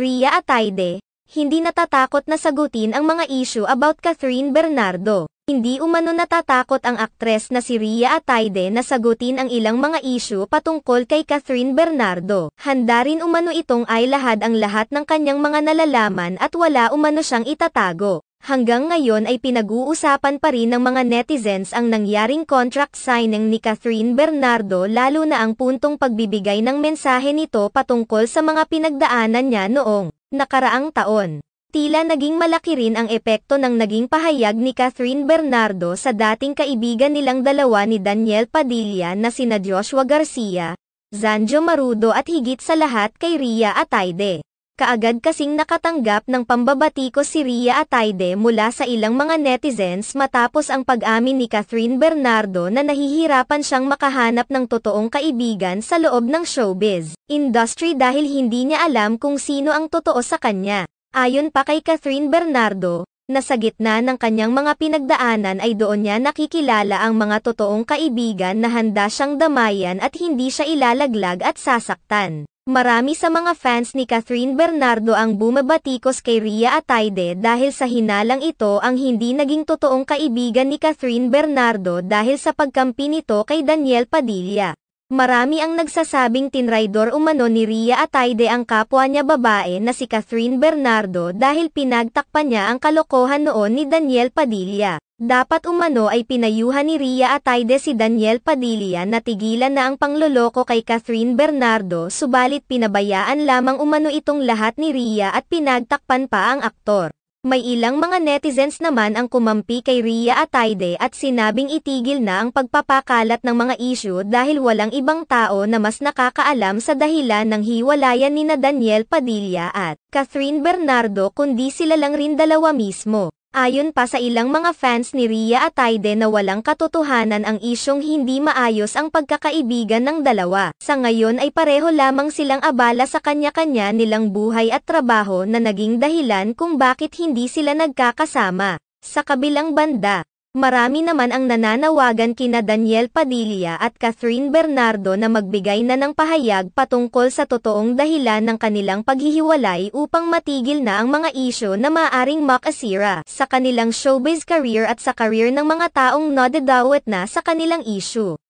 Ria Ataide, hindi natatakot na sagutin ang mga issue about Catherine Bernardo. Hindi umano natatakot ang aktres na si Ria Ataide na sagutin ang ilang mga issue patungkol kay Catherine Bernardo. Handa rin umano itong ay lahad ang lahat ng kanyang mga nalalaman at wala umano siyang itatago. Hanggang ngayon ay pinag-uusapan pa rin ng mga netizens ang nangyaring contract signing ni Catherine Bernardo lalo na ang puntong pagbibigay ng mensahe nito patungkol sa mga pinagdaanan niya noong nakaraang taon. Tila naging malaki rin ang epekto ng naging pahayag ni Catherine Bernardo sa dating kaibigan nilang dalawa ni Daniel Padilla na sina Joshua Garcia, Zanjo Marudo at higit sa lahat kay Ria Ataide kaagad kasing nakatanggap ng pambabatiko si Ria Atayde mula sa ilang mga netizens matapos ang pag-amin ni Catherine Bernardo na nahihirapan siyang makahanap ng totoong kaibigan sa loob ng showbiz industry dahil hindi niya alam kung sino ang totoo sa kanya. Ayon pa kay Catherine Bernardo, na sa gitna ng kanyang mga pinagdaanan ay doon niya nakikilala ang mga totoong kaibigan na handa siyang damayan at hindi siya ilalaglag at sasaktan. Marami sa mga fans ni Catherine Bernardo ang bumabatikos kay Ria Ataide dahil sa hinalang ito ang hindi naging totoong kaibigan ni Catherine Bernardo dahil sa pagkampi nito kay Daniel Padilla. Marami ang nagsasabing tinraidor umano ni Ria Ataide ang kapwa niya babae na si Catherine Bernardo dahil pinagtakpan niya ang kalokohan noon ni Daniel Padilla. Dapat umano ay pinayuhan ni Ria Atayde si Daniel Padilla na tigilan na ang pangloloko kay Catherine Bernardo subalit pinabayaan lamang umano itong lahat ni Ria at pinagtakpan pa ang aktor. May ilang mga netizens naman ang kumampi kay Ria Atayde at sinabing itigil na ang pagpapakalat ng mga issue dahil walang ibang tao na mas nakakaalam sa dahilan ng hiwalayan ni na Daniel Padilla at Catherine Bernardo kundi sila lang rin dalawa mismo. Ayon pa sa ilang mga fans ni Rhea at na walang katotohanan ang isyong hindi maayos ang pagkakaibigan ng dalawa. Sa ngayon ay pareho lamang silang abala sa kanya-kanya nilang buhay at trabaho na naging dahilan kung bakit hindi sila nagkakasama. Sa kabilang banda, Marami naman ang nananawagan kina Daniel Padilla at Catherine Bernardo na magbigay na ng pahayag patungkol sa totoong dahilan ng kanilang paghihiwalay upang matigil na ang mga isyo na maaring makasira sa kanilang showbiz career at sa career ng mga taong nodedawit na sa kanilang issue.